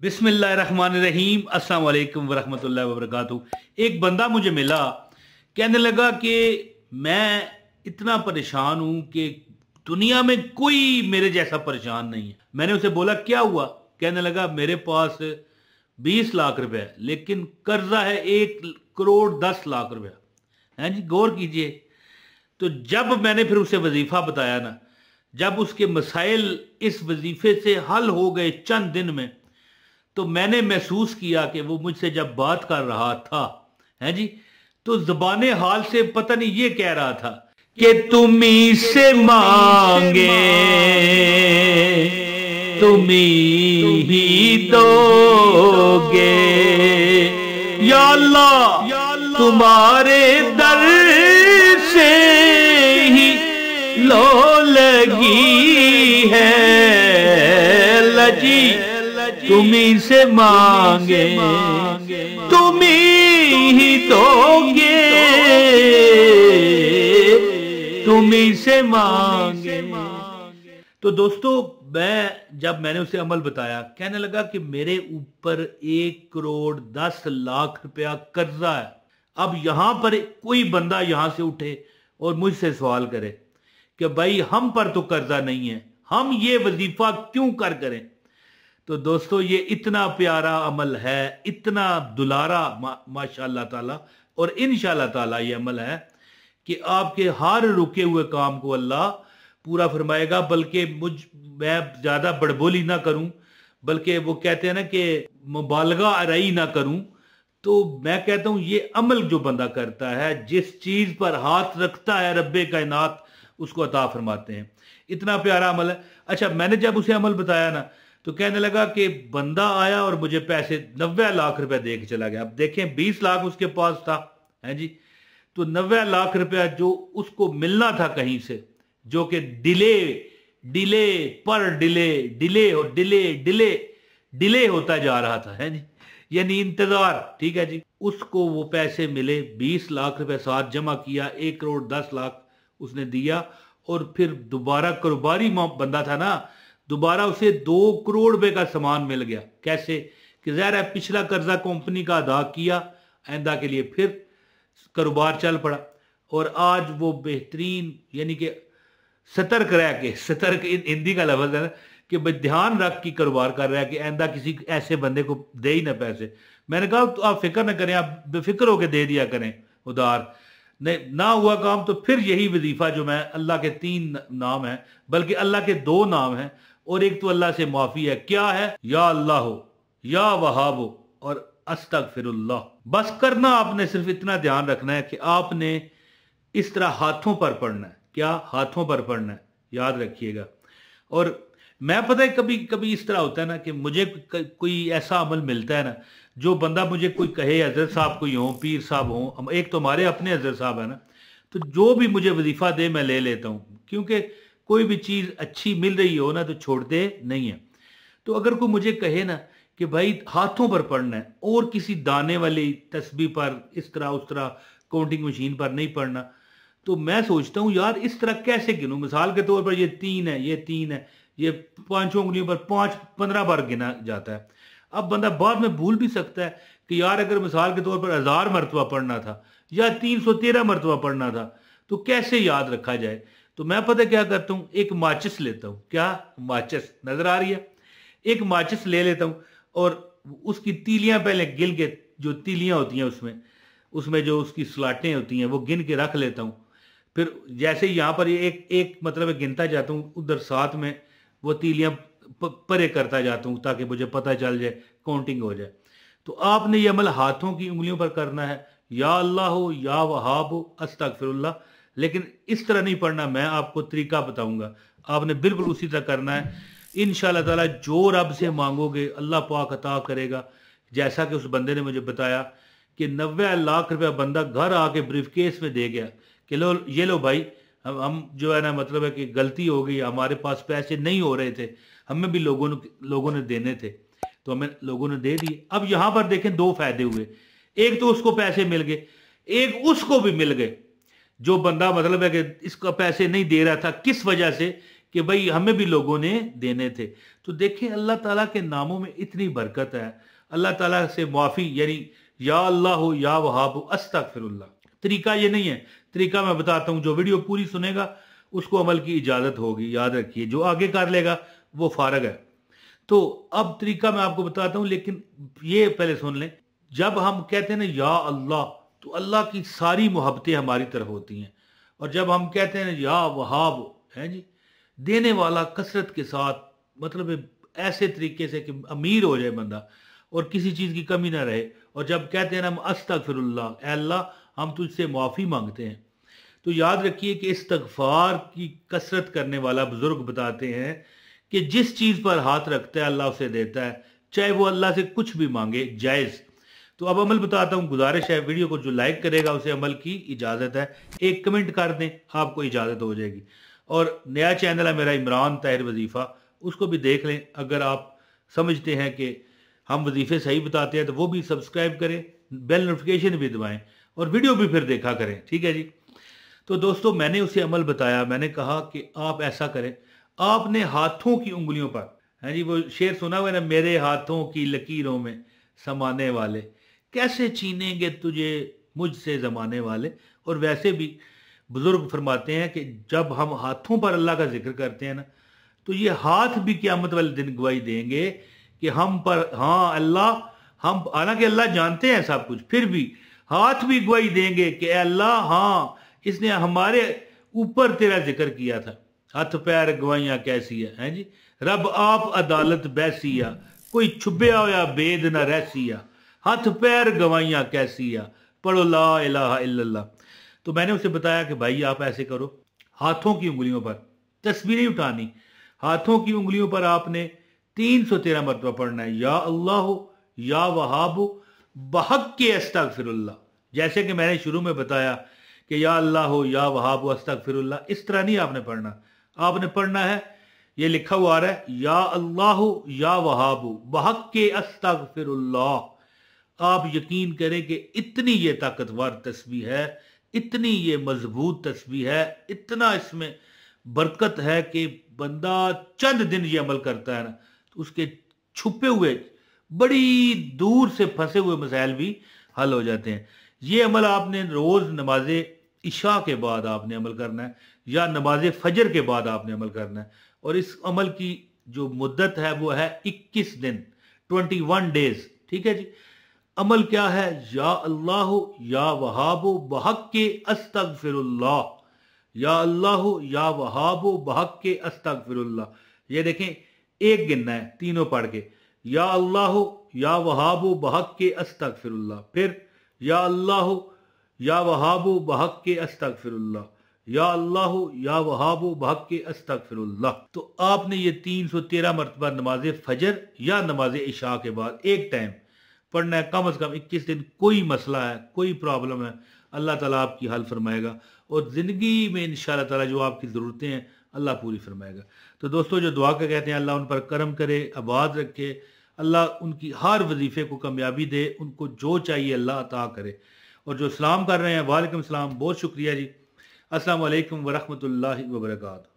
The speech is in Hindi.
बिसमीम अल्लाम वरहमल वबरक एक बंदा मुझे मिला कहने लगा कि मैं इतना परेशान हूँ कि दुनिया में कोई मेरे जैसा परेशान नहीं है मैंने उसे बोला क्या हुआ कहने लगा मेरे पास बीस लाख रुपए लेकिन कर्जा है एक करोड़ दस लाख रुपया हैं जी गौर कीजिए तो जब मैंने फिर उसे वजीफ़ा बताया ना जब उसके मसाइल इस वजीफे से हल हो गए चंद दिन में तो मैंने महसूस किया कि वो मुझसे जब बात कर रहा था है जी तो जबान हाल से पता नहीं ये कह रहा था कि तुम्हें से मांगे तुम्हें ही दोगे या अल्लाह तुम्हारे दर से ही लो लगी है लजी तुम्हें से मांगे तुम्हें ही दोगे तुम्हें से मांगे तो दोस्तों मैं जब मैंने उसे अमल बताया कहने लगा कि मेरे ऊपर एक करोड़ दस लाख रुपया कर्जा है अब यहां पर कोई बंदा यहां से उठे और मुझसे सवाल करे कि भाई हम पर तो कर्जा नहीं है हम ये वजीफा क्यों कर करें तो दोस्तों ये इतना प्यारा अमल है इतना दुलारा माशा ताला और इन ताला ये अमल है कि आपके हर रुके हुए काम को अल्लाह पूरा फरमाएगा बल्कि मुझ मैं ज़्यादा बड़बोली ना करूं बल्कि वो कहते हैं ना कि मुबालगा आरई ना करूं तो मैं कहता हूं ये अमल जो बंदा करता है जिस चीज़ पर हाथ रखता है का कायनात उसको अता फरमाते हैं इतना प्यारा अमल है अच्छा मैंने जब उसे अमल बताया ना तो कहने लगा कि बंदा आया और मुझे पैसे नब्बे लाख रुपया दे के चला गया अब देखें बीस लाख उसके पास था है जी तो नब्बे लाख रुपया जो उसको मिलना था कहीं से जो कि डिले डिले पर डिले डिले और डिले डिले डिले होता जा रहा था है जी यानी इंतजार ठीक है जी उसको वो पैसे मिले बीस लाख रुपए साथ जमा किया एक करोड़ दस लाख उसने दिया और फिर दोबारा कारोबारी बंदा था ना दोबारा उसे दो करोड़ रुपए का सामान मिल गया कैसे कि जहर है पिछला कर्जा कंपनी का अदा किया आइंदा के लिए फिर कारोबार चल पड़ा और आज वो बेहतरीन यानी कि सतर्क रह के सतर्क हिंदी का लफज है ना कि भाई ध्यान रख के कारोबार कर रहा है कि आइंदा किसी ऐसे बंदे को दे ही ना पैसे मैंने कहा तो आप फिक्र ना करें आप बेफिक्र होकर दे दिया करें उधार नहीं ना हुआ काम तो फिर यही वजीफ़ा जो मैं अल्लाह के तीन नाम है बल्कि अल्लाह के दो नाम हैं और एक तो अल्लाह से माफी है क्या है या अल्लाह हो या वहाबो और अस्तक बस करना आपने सिर्फ इतना ध्यान रखना है कि आपने इस तरह हाथों पर पढ़ना है क्या हाथों पर पढ़ना है याद रखिएगा और मैं पता है कभी कभी इस तरह होता है ना कि मुझे कोई ऐसा अमल मिलता है ना जो बंदा मुझे कोई कहे हजरत साहब कोई हो पीर साहब हो एक तो हमारे अपने हजरत साहब है ना तो जो भी मुझे वजीफ़ा दे मैं ले लेता हूँ क्योंकि कोई भी चीज़ अच्छी मिल रही हो ना तो छोड़ते नहीं है तो अगर कोई मुझे कहे ना कि भाई हाथों पर पढ़ना है और किसी दाने वाली तस्बी पर इस तरह उस तरह काउंटिंग मशीन पर नहीं पढ़ना तो मैं सोचता हूँ यार इस तरह कैसे गिनूँ मिसाल के तौर पर ये तीन है ये तीन है ये पांचों उंगलियों पर पांच पंद्रह बार गिना जाता है अब बंदा बाद में भूल भी सकता है कि यार अगर मिसाल के तौर पर हज़ार मरतबा पढ़ना था या तीन सौ तेरह मरतबा पढ़ना था तो कैसे याद रखा जाए तो मैं पता क्या करता हूँ एक माचिस लेता हूँ क्या माचिस नजर आ रही है एक माचिस ले लेता हूँ और उसकी तीलियां पहले गिन के जो तीलियां होती हैं उसमें उसमें जो उसकी स्लाटें होती हैं वो गिन के रख लेता हूँ फिर जैसे ही यहाँ पर एक एक मतलब गिनता जाता हूँ उधर साथ में वो तीलियां परे करता जाता हूँ ताकि मुझे पता चल जाए काउंटिंग हो जाए तो आपने ये अमल हाथों की उंगलियों पर करना है या अल्लाह हो या वहाब हो अस्तक लेकिन इस तरह नहीं पढ़ना मैं आपको तरीका बताऊंगा आपने बिल्कुल उसी तरह करना है इन ताला जो रब से मांगोगे अल्लाह पाक अता करेगा जैसा कि उस बंदे ने मुझे बताया कि नब्बे लाख रुपया बंदा घर आके ब्रीफ केस में दे गया कि लो ये लो भाई हम हम जो है ना मतलब है कि गलती हो गई हमारे पास पैसे नहीं हो रहे थे हमें भी लोगों ने लोगों ने देने थे तो हमें लोगों ने दे दिए अब यहाँ पर देखें दो फायदे हुए एक तो उसको पैसे मिल गए एक उसको भी मिल गए जो बंदा मतलब है कि इसको पैसे नहीं दे रहा था किस वजह से कि भाई हमें भी लोगों ने देने थे तो देखें अल्लाह ताला के नामों में इतनी बरकत है अल्लाह ताला से माफ़ी यानी या अल्लाह हो या वहाब अस्तक फिर तरीका ये नहीं है तरीका मैं बताता हूँ जो वीडियो पूरी सुनेगा उसको अमल की इजाज़त होगी याद रखिए जो आगे कर लेगा वो फारग है तो अब तरीका मैं आपको बताता हूँ लेकिन ये पहले सुन लें जब हम कहते हैं ना या अल्लाह तो अल्लाह की सारी मोहब्बतें हमारी तरफ होती हैं और जब हम कहते हैं या वहाब हैं जी देने वाला कसरत के साथ मतलब ऐसे तरीके से कि अमीर हो जाए बंदा और किसी चीज़ की कमी ना रहे और जब कहते हैं ना हम अस्तक फिर अल्लाह हम तुझसे माफ़ी मांगते हैं तो याद रखिए कि इस तगफार की कसरत करने वाला बुज़ुर्ग बताते हैं कि जिस चीज़ पर हाथ रखता है अल्लाह उसे देता है चाहे वो अल्लाह से कुछ भी मांगे जायज़ तो अब अमल बताता हूँ गुजारिश है वीडियो को जो लाइक करेगा उसे अमल की इजाज़त है एक कमेंट कर दें आपको इजाज़त हो जाएगी और नया चैनल है मेरा इमरान ताहिर वजीफ़ा उसको भी देख लें अगर आप समझते हैं कि हम वजीफ़े सही बताते हैं तो वो भी सब्सक्राइब करें बेल नोटिफिकेशन भी दबाएं और वीडियो भी फिर देखा करें ठीक है जी तो दोस्तों मैंने उसे अमल बताया मैंने कहा कि आप ऐसा करें आपने हाथों की उंगलियों पर है जी वो शेर सुना हुआ ना मेरे हाथों की लकीरों में समाने वाले कैसे छीनेंगे तुझे मुझसे ज़माने वाले और वैसे भी बुज़ुर्ग फरमाते हैं कि जब हम हाथों पर अल्लाह का जिक्र करते हैं ना तो ये हाथ भी क्यामत वाले दिन गवाही देंगे कि हम पर हाँ अल्लाह हम हालांकि अल्लाह जानते हैं सब कुछ फिर भी हाथ भी गवाही देंगे कि अल्लाह हाँ इसने हमारे ऊपर तेरा जिक्र किया था हथ पैर गवाइयाँ कैसी है हैं जी रब आप अदालत बैसिया कोई छुपया होया बेद ना रहसिया हाथ पैर गवाइयाँ कैसी आ पढ़ो ला इलाहा इल्लल्लाह तो मैंने उसे बताया कि भाई आप ऐसे करो हाथों की उंगलियों पर तस्वीरें उठानी हाथों की उंगलियों पर आपने तीन सौ तेरह मरतबा पढ़ना है या अल्लाह या वहाब बहक के अस्तक फिर जैसे कि मैंने शुरू में बताया कि या अल्लाह या वहाब अस्तक फिर इस तरह नहीं आपने पढ़ना आपने पढ़ना है ये लिखा हुआ आ रहा है या अल्लाह या वहाब बहक के अस्तक फिरल्ला आप यकीन करें कि इतनी ये ताकतवर तस्वीर है इतनी ये मजबूत तस्वीर है इतना इसमें बरकत है कि बंदा चंद दिन ये अमल करता है ना तो उसके छुपे हुए बड़ी दूर से फंसे हुए मसाइल भी हल हो जाते हैं ये अमल आपने रोज़ नमाज इशा के बाद आपने अमल करना है या नमाज फजर के बाद आपने अमल करना है और इस अमल की जो मुद्दत है वो है 21 दिन 21 डेज ठीक है जी अमल क्या है या अल्लाह या वहाब बहक के अस्तक फिर या अल्लाह या वहाब बहक के अस्तक फिर ये देखें एक गिनना है तीनों पढ़ के या अल्लाह या वहाब बहक के अस्तक फिर फिर या अल्लाह या वहाब बहक के अस्तक फिर या अल्लाह या वहाब बहक के फिर तो आपने ये तीन सौ तेरह मरतबा नमाज फजर या नमाज इशा के बाद एक टाइम पढ़ना है कम अज़ कम इक्कीस दिन कोई मसला है कोई प्रॉब्लम है अल्लाह ताला आपकी हल फरमाएगा और ज़िंदगी में इन तला जो आपकी ज़रूरतें हैं अल्लाह पूरी फरमाएगा तो दोस्तों जो दुआ का कहते हैं अल्लाह उन पर करम करे आबाद रखे अल्लाह उनकी हर वजीफ़े को कामयाबी दे उनको जो चाहिए अल्लाह अता करे और जो सलाम कर रहे हैं वालेकुम सलाम बहुत शुक्रिया जी असल वरहमत वरहमतुल्लाहि वबरकू